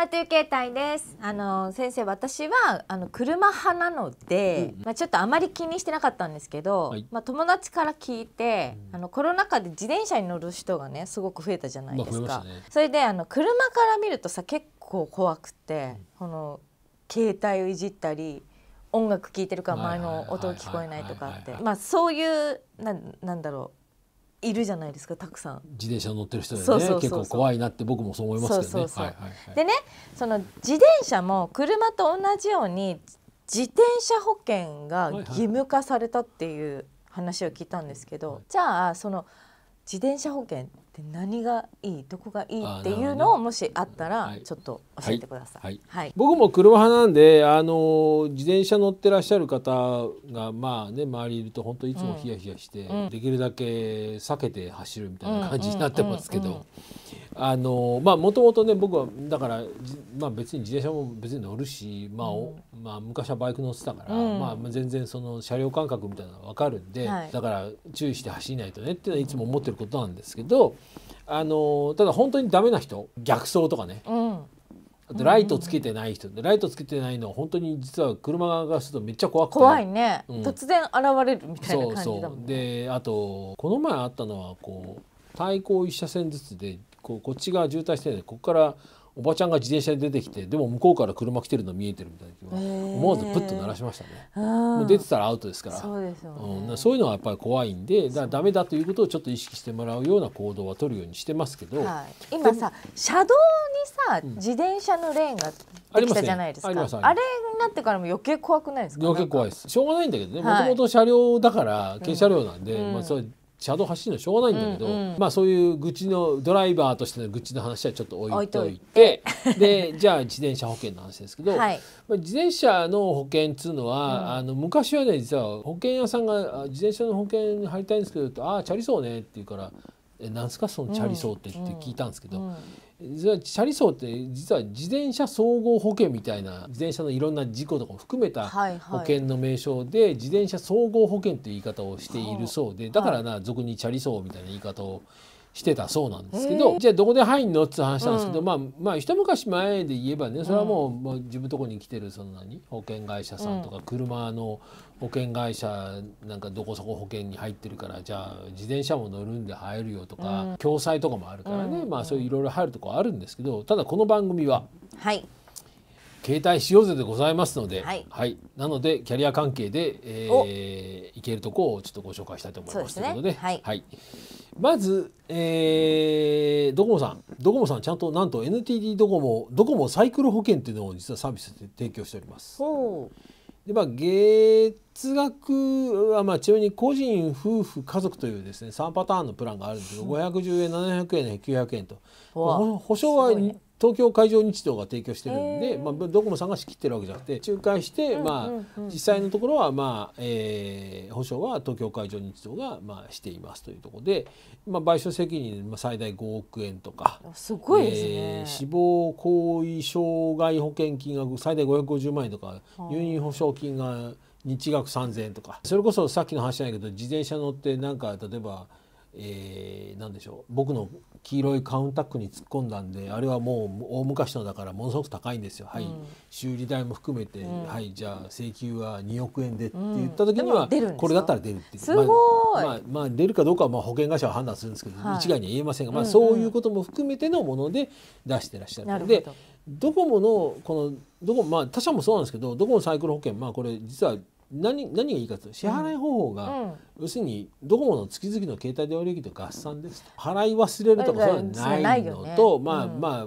ハート形態です。あの先生、私はあの車派なので、うん、まあちょっとあまり気にしてなかったんですけど、はい、まあ友達から聞いて、うん、あのコロナ禍で自転車に乗る人がねすごく増えたじゃないですか。ね、それであの車から見るとさ結構怖くて、この携帯をいじったり音楽聴いてるから前の音聞こえないとかってまあそういうななんだろういるじゃないですかたくさん自転車乗ってる人でね結構怖いなって僕もそう思いますけどね。でねその自転車も車と同じように自転車保険が義務化されたっていう話を聞いたんですけど、はいはい、じゃあその自転車保険って何がいいどこがいいっていうのをもしあったらちょっと教えてください、はいはいはい、僕も車派なんであの自転車乗ってらっしゃる方がまあね周りいると本当いつもヒヤヒヤして、うん、できるだけ避けて走るみたいな感じになってますけど、うんうんうんうんあのまあもともとね僕はだから、まあ、別に自転車も別に乗るし、まあ、うん、まあ昔はバイク乗ってたから、うん、まあ、全然その車両感覚みたいなのが分かるんで、はい、だから注意して走りないとねっていうのはいつも思ってることなんですけどあのただ本当にダメな人逆走とかね、うんライトつけてない人ライトつけてないのは本当に実は車側がするとめっちゃ怖くて怖いね、うん、突然現れるみたいな感じだもん、ね、そうそうであとこの前あったのはこう対向一車線ずつでこうこっちが渋滞しててここからおばちゃんが自転車で出てきてでも向こうから車来てるの見えてるみたいな気は思わずプッと鳴らしましたね、えー、もう出てたらアウトですからそう、でね、うん、そういうのはやっぱり怖いんでだダメだということをちょっと意識してもらうような行動は取るようにしてますけど、はい、今さ車道にさ、自転車のレーンができたじゃないですかあ、ねあすあす、あれになってからも余計怖くないですか余計怖いですしょうがないんだけどねもともと車両だから軽車両なんで、うん、まあそれ車道走るのしょうがないんだけど、うんうん、まあそういう愚痴のドライバーとしての愚痴の話はちょっと置いといてでじゃあ自転車保険の話ですけど、はい、まあ、自転車の保険っつうのは、うん、あの昔はね実は保険屋さんが「自転車の保険に入りたいんですけど」ああチャリそうね」って言うから「えなんすかそのチャリそうって」って聞いたんですけど。うんうん実はチャリ走って実は自転車総合保険みたいな自転車のいろんな事故とかも含めた保険の名称で自転車総合保険という言い方をしているそうでだからな俗にチャリ走みたいな言い方をしてたそうなんですけどじゃあどこで入んのって話したんですけど、まあまあ一昔前で言えばねそれはもう,、自分とこに来てるその何保険会社さんとか車の保険会社なんかどこそこ保険に入ってるからじゃあ自転車も乗るんで入るよとか、共済とかもあるからね、まあそういういろいろ入るとこあるんですけどただこの番組は。はい携帯しようぜでございますので、はい、はい、なのでキャリア関係で、えー、行けるとこをちょっとご紹介したいと思います。すね、ということで、はい、はい、まず、えー、ドコモさん、ドコモさん、ちゃんとなんと NTT ドコモ、ドコモサイクル保険っていうのを実はサービスで提供しております。でまあ、月額は、まあ、ちなみに個人、夫婦、家族というですね3パターンのプランがあるんですけど、510円、700円、900円と、保証は東京海上日動が提供してるんで、まあ、ドコモさんが仕切ってるわけじゃなくて仲介して、まあ、実際のところは、まあえー、保証は東京海上日動が、まあ、していますというところで、まあ、賠償責任最大5億円とかすごいですね、えー、死亡行為障害保険金額最大550万円とか入院保証金が日額3000円とかそれこそさっきの話じゃないけど自転車乗ってなんか例えば。えー、でしょう僕の黄色いカウンタックに突っ込んだんであれはもう大昔のだからものすごく高いんですよ、はい、うん、修理代も含めて、うん、はいじゃあ請求は2億円でって言った時には、これだったら出るっていうすごまあ、まあ、まあ、出るかどうかはまあ保険会社は判断するんですけど、はい、一概には言えませんが、まあ、そういうことも含めてのもので出してらっしゃるので。ドコモのこのドコモまあ他社もそうなんですけどドコモサイクル保険まあこれ実は何何がいいかというと支払い方法が、うん、要するにドコモの月々の携帯電話料金と合算ですと払い忘れるとかそういうのはないのと、ね、まあ、まあ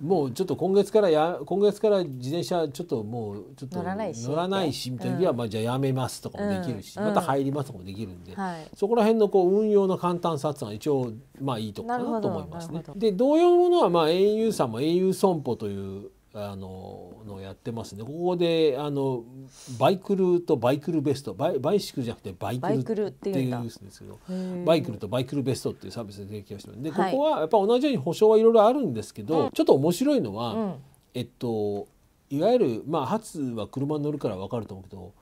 もうちょっと今月からや今月から自転車ちょっともうちょっと乗らないしみたいな時は、うん、まあじゃあやめますとかもできるし、うん、また入りますとかもできるんで、うんはい、そこら辺のこう運用の簡単さっていうのは一応まあいいとこかなと思いますね。どで同様のものはまあ au さんも au 損保というあののやってますねここであのバイクルとバイクルベストバイバイシクルじゃなくてバイクルっていうんですけどバイクルとバイクルベストっていうサービスで提供してるんで、ここはやっぱ同じように保証はいろいろあるんですけど、ちょっと面白いのは、うん、えっといわゆるまあ初は車に乗るから分かると思うけど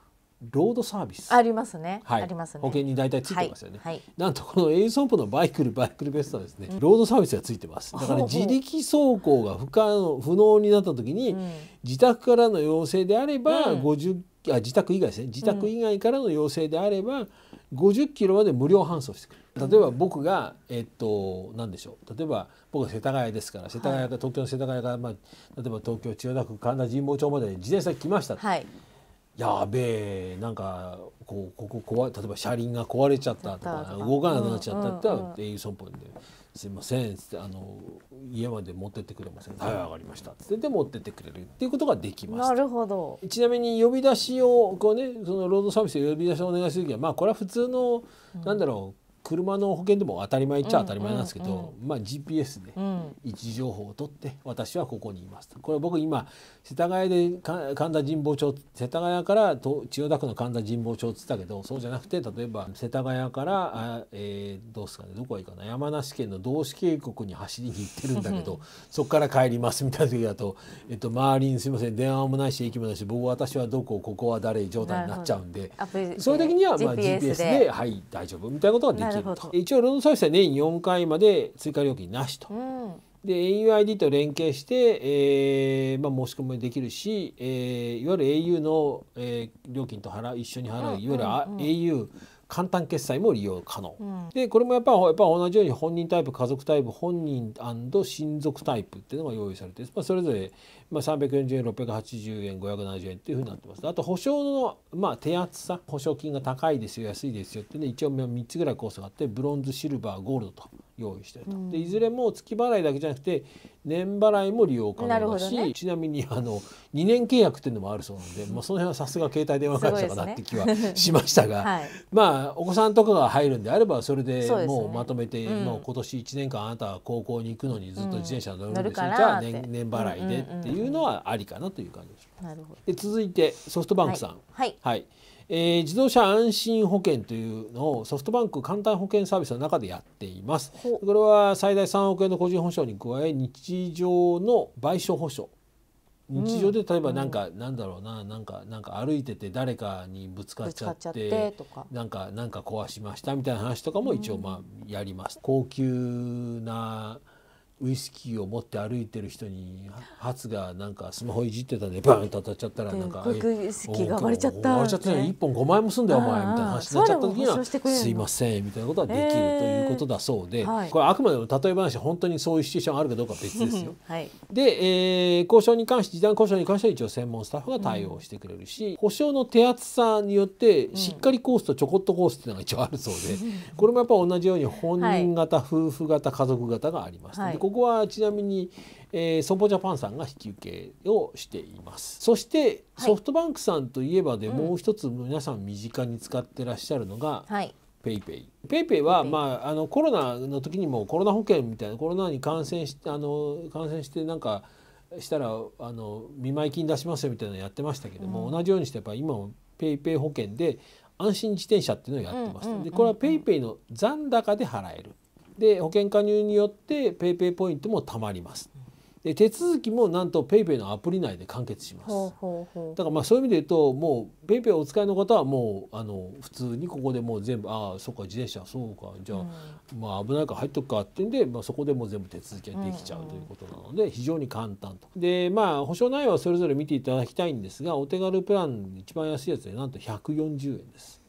ロードサービスありますね、はい、ありますね保険に大体ついてますよね、はいはい、なんとこのエイソンプのバイクルバイクルベストはですね、ロードサービスがついてますだから自力走行が不可能不能になった時に、うん、自宅からの要請であれば50、うん、あ自宅以外ですね自宅以外からの要請であれば50キロまで無料搬送してくる例えば僕がえっと何でしょう例えば僕は世田谷ですから世田谷か東京の世田谷から、まあ、例えば東京千代田区神田神保町まで自転車来ました、はい、やべえなんかこうここ壊例えば車輪が壊れちゃったとか動かなくなっちゃったって言ったら英雄損保に「すいません」つってあの「家まで持ってってくれません」はい上がりました」つってで持ってってくれるっていうことができましたなるほどちなみに呼び出しをこうねその労働サービスで呼び出しをお願いする時はまあこれは普通の、なんだろう車の保険でも当たり前っちゃ当たり前なんですけど、うんうんうん、まあ、GPS で位置情報を取って私はここにいますこれ僕今世田谷で神田神保町世田谷から千代田区の神田神保町って言ったけどそうじゃなくて例えば世田谷からあ、えー、どうすかねどこがいいかな山梨県の道志渓谷に走りに行ってるんだけど そこから帰りますみたいな時だと、えっと、周りにすいません電話もないし駅もないし僕私はどこここは誰状態になっちゃうんでそういう時には、まあ、GPS で「はい大丈夫」みたいなことができる。る一応ロードサービスは年4回まで追加料金なしと。うんで AUID と連携して、えーまあ、申し込みもできるし、えー、いわゆる au の、えー、料金と払一緒に払う、いわゆる、うんうん、au 簡単決済も利用可能、うん、でこれもやっぱやっぱ同じように本人タイプ家族タイプ本人親族タイプっていうのが用意されて、まあ、それぞれ、まあ、340円680円570円っていうふうになってますあと保証の、まあ、手厚さ保証金が高いですよ安いですよってね一応3つぐらいコースがあってブロンズシルバーゴールドと用意してると、うん、でいずれも月払いだけじゃなくて年払いも利用可能だし、ね、ちなみにあの2年契約っていうのもあるそうなんで、まあ、その辺はさすが携帯電話会社かなって気は しましたが、ねはい、まあお子さんとかが入るんであればそれでもうまとめて、うね、もう今年1年間あなたは高校に行くのにずっと自転車乗るんです、うん、じゃあ年年払いでっていうのはありかなという感じでしょう。で続いてソフトバンクさん、はい、はいえー、自動車安心保険というのをソフトバンク簡単保険サービスの中でやっていますこれは最大3億円の個人保証に加え日常の賠償保証日常で例えばなんか、なんだろうななんかなんか歩いてて誰かにぶつかっちゃってなんかなんか壊しましたみたいな話とかも一応まあやります、高級なウイスキーを持って歩いてる人に初がなんかスマホいじってたんでバンと当たっちゃったらなんか「ウイスキーが割れちゃった」割れちゃったね「1本5枚も済んだよお前」みたいな話になっちゃった時には「すいません」みたいなことはできるということだそうでこれあくまでも例え話本当にそういうシチュエーションあるかどうか別ですよ。で、え交渉に関して示談交渉に関しては一応専門スタッフが対応してくれるし保証の手厚さによってしっかりコースとちょこっとコースっていうのが一応あるそうでこれもやっぱ同じように本人型夫婦型家族型があります。ここはちなみに、えー、損ジャパンさんが引き受けをしていますそして、はい、ソフトバンクさんといえばで、もう一つ皆さん身近に使ってらっしゃるのが、うん、はいペイペイペイペイは、まあ、あのコロナの時にもコロナ保険みたいなコロナに感染してあの感染してなんかしたらあの見舞い金出しますよみたいなのやってましたけども、うん、同じようにしてやっぱ今もペイペイ保険で安心自転車っていうのをやってます、でこれはペイペイの残高で払えるで保険加入によって PayPay ポイントも貯まります。で手続きもなんと PayPay のアプリ内で完結しますだからまあそういう意味で言うともう PayPay をお使いの方はもうあの普通にここでもう全部ああそっか自転車そうかじゃあ、うん、まあ危ないから入っとくかっていうんで、まあ、そこでもう全部手続きができちゃうということなので、非常に簡単と。でまあ保証内容はそれぞれ見ていただきたいんですがお手軽プラン一番安いやつでなんと140円です。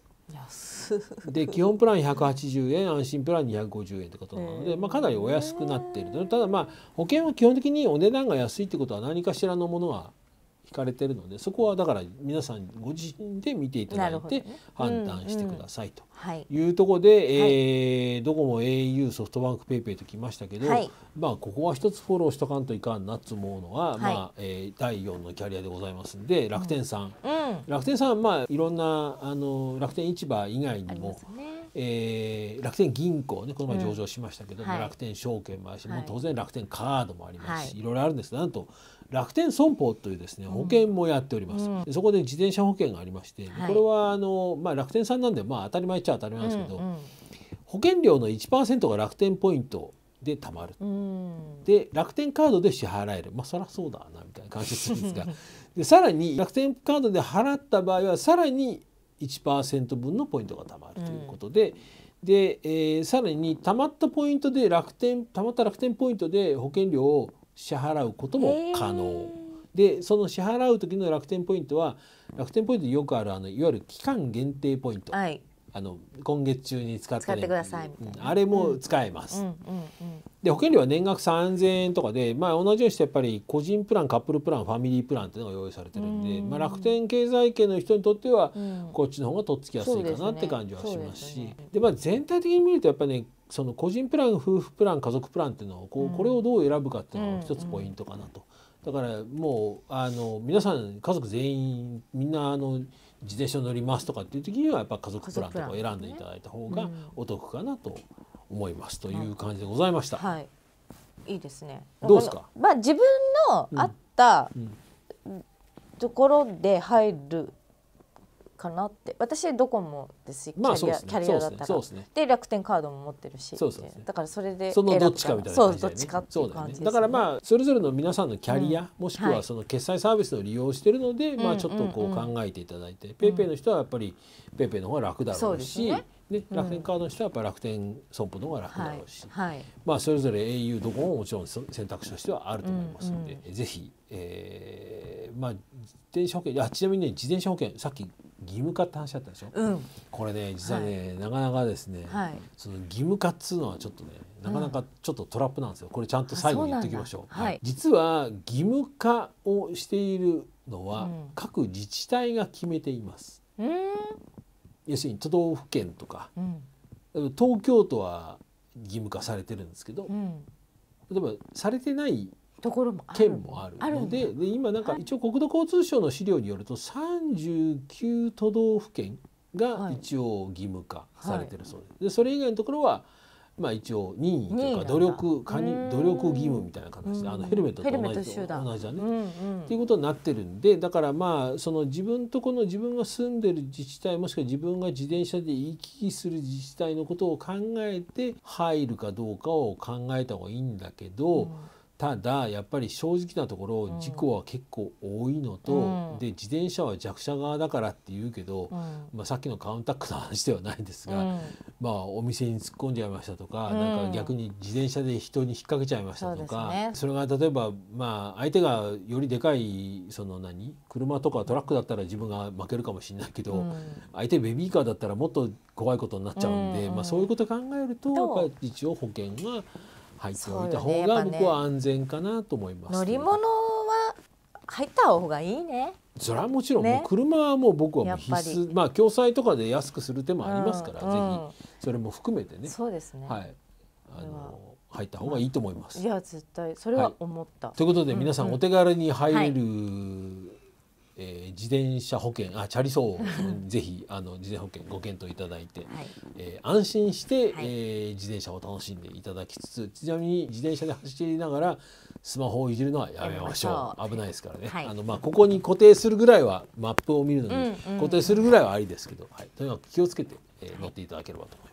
で基本プラン180円安心プラン250円ってことなので、まあ、かなりお安くなっているただまあ保険は基本的にお値段が安いってことは何かしらのものは引かれてるのでそこはだから皆さんご自身で見ていただいて判断してくださいというところで、ね、えドコモ au ソフトバンク PayPay ときましたけど、まあここは一つフォローしとかんといかんなっつ思うのが、はまあえ第4のキャリアでございますんで楽天さん、うん楽天さんまあいろんなあの楽天市場以外にも、えー、楽天銀行ねこの前上場しましたけど、うんはい、楽天証券もあるし、もう当然楽天カードもありますし、はい、いろいろあるんですなんと楽天損保というですね保険もやっております、うん、そこで自転車保険がありまして、はい、これはあの、まあ、楽天さんなんで、まあ、当たり前っちゃ当たり前ですけど、うんうん、保険料の1%が楽天ポイントで貯まる、うん、で楽天カードで支払えるまあそりゃそうだなみたいな感じするんですがでさらに楽天カードで払った場合はさらに1%分のポイントが貯まるということで。うんで、えー、さらにたまったポイントで楽天たまった楽天ポイントで保険料を支払うことも可能。でその支払う時の楽天ポイントは楽天ポイントでよくあるあのいわゆる期間限定ポイント、はい、あの今月中に使って,、ね、ってくださいみたいな、うん、あれも使えます。うんうんうんうん、で保険料は年額3,000円とかで、まあ、同じようにしてやっぱり個人プランカップルプランファミリープランっていうのが用意されてるんで、うん、まあ、楽天経済圏の人にとっては、こっちの方がとっつきやすいかなって感じはしますし、ね、で、ね、まあ、全体的に見るとやっぱりねその個人プラン夫婦プラン家族プランっていうのをこう、これをどう選ぶかっていうのが一つポイントかなと。だからもうあの皆さん家族全員みんなあの自転車乗りますとかっていう時にはやっぱ家族プランとかを選んでいただいた方がお得かなと思いますという感じでございました。はい、いいですね。どうですか。まあ自分のあった、ところで入るかなって私ドコモですしキャリア,、キャリアだったらで,、楽天カードも持ってるしだからそれでそのどっちかみたいなそうどっちかっていう感じだからまあそれぞれの皆さんのキャリア、もしくはその決済サービスを利用してるので、まあちょっとこう考えていただいて、うん、ペイペイの人はやっぱりペイペイの方が楽だろうし。ね、楽天カードの人はやっぱ楽天損保の方が楽だろうし、はいはい、まあ、それぞれ au ドコモももちろん選択肢としてはあると思いますので、うんうん、ぜひ、えーまあ、自転車保険あちなみに、ね、自転車保険さっき義務化って話だったでしょ、うん、これね実はね、はい、なかなかですね、はい、その義務化っつうのはちょっとねなかなかちょっとトラップなんですよこれちゃんと最後に言っておきましょう、はい、実は義務化をしているのは、各自治体が決めています、うん、要するに都道府県とか、東京都は義務化されてるんですけど、例えばされてないところも県もあるのでで今なんか一応国土交通省の資料によると39都道府県が一応義務化されてるそうです。はい、でそれ以外のところはまあ一応任意というか努力加入努力義務みたいな形であのヘルメットと同じ同じだね、とっていうことになってるんでだからまあその自分とこの自分が住んでる自治体もしくは自分が自転車で行き来する自治体のことを考えて入るかどうかを考えた方がいいんだけど。うんただやっぱり正直なところ事故は結構多いのと、うん、で自転車は弱者側だからって言うけど、うん、まあ、さっきのカウンタックの話ではないですが、うん、まあ、お店に突っ込んじゃいましたとか、うん、なんか逆に自転車で人に引っ掛けちゃいましたとかそ、ね,、れが例えば、まあ、相手がよりでかいその何車とかトラックだったら自分が負けるかもしれないけど、相手ベビーカーだったらもっと怖いことになっちゃうんで、まあ、そういうこと考えるとやっぱり一応保険が。入っておいた方が僕は安全かなと思います、ねね、乗り物は入った方がいいねそれはもちろん、ね、もう車はもう僕はもう必須まあ共済とかで安くする手もありますから、うん、ぜひそれも含めてねそうですねはいあの入った方がいいと思います。いや絶対それは思った、はい、ということで皆さんお手軽に入れる、うんはいえー、自転車保険あチャリ走 ぜひあの自転保険ご検討いただいて、はい、えー、安心して、はい、えー、自転車を楽しんでいただきつつちなみに自転車で走りながらスマホをいじるのはやめましょう危ないですからね、はい、あのまあ、ここに固定するぐらいはマップを見るのに固定するぐらいはありですけど、はい、とにかく気をつけて、え乗っていただければと思います。